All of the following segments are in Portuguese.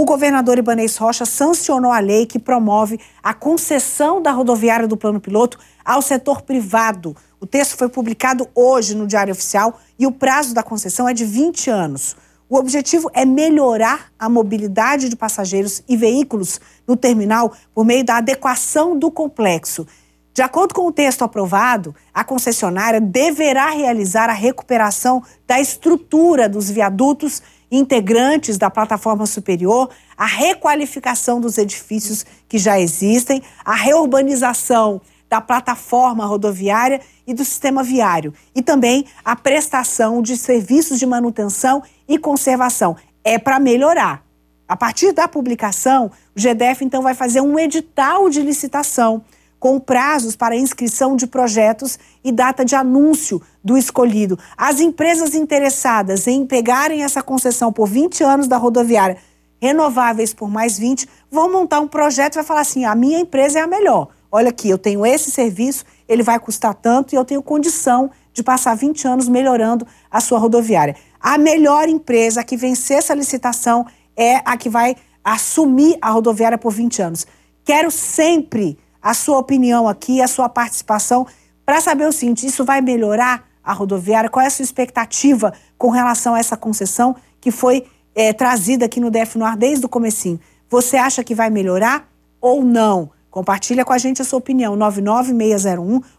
o governador Ibanês Rocha sancionou a lei que promove a concessão da rodoviária do plano piloto ao setor privado. O texto foi publicado hoje no Diário Oficial e o prazo da concessão é de 20 anos. O objetivo é melhorar a mobilidade de passageiros e veículos no terminal por meio da adequação do complexo. De acordo com o texto aprovado, a concessionária deverá realizar a recuperação da estrutura dos viadutos integrantes da plataforma superior, a requalificação dos edifícios que já existem, a reurbanização da plataforma rodoviária e do sistema viário, e também a prestação de serviços de manutenção e conservação. É para melhorar. A partir da publicação, o GDF então vai fazer um edital de licitação com prazos para inscrição de projetos e data de anúncio do escolhido. As empresas interessadas em pegarem essa concessão por 20 anos da rodoviária, renováveis por mais 20, vão montar um projeto e vai falar assim: a minha empresa é a melhor. Olha aqui, eu tenho esse serviço, ele vai custar tanto e eu tenho condição de passar 20 anos melhorando a sua rodoviária. A melhor empresa que vencer essa licitação é a que vai assumir a rodoviária por 20 anos. Quero sempre a sua opinião aqui, a sua participação, para saber o seguinte: isso vai melhorar a rodoviária? Qual é a sua expectativa com relação a essa concessão que foi é, trazida aqui no DF Noir desde o comecinho? Você acha que vai melhorar ou não? Compartilha com a gente a sua opinião,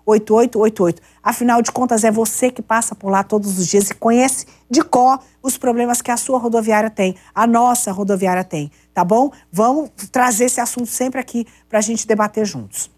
99601-8888. Afinal de contas, é você que passa por lá todos os dias e conhece de cor os problemas que a sua rodoviária tem, a nossa rodoviária tem, tá bom? Vamos trazer esse assunto sempre aqui para a gente debater juntos.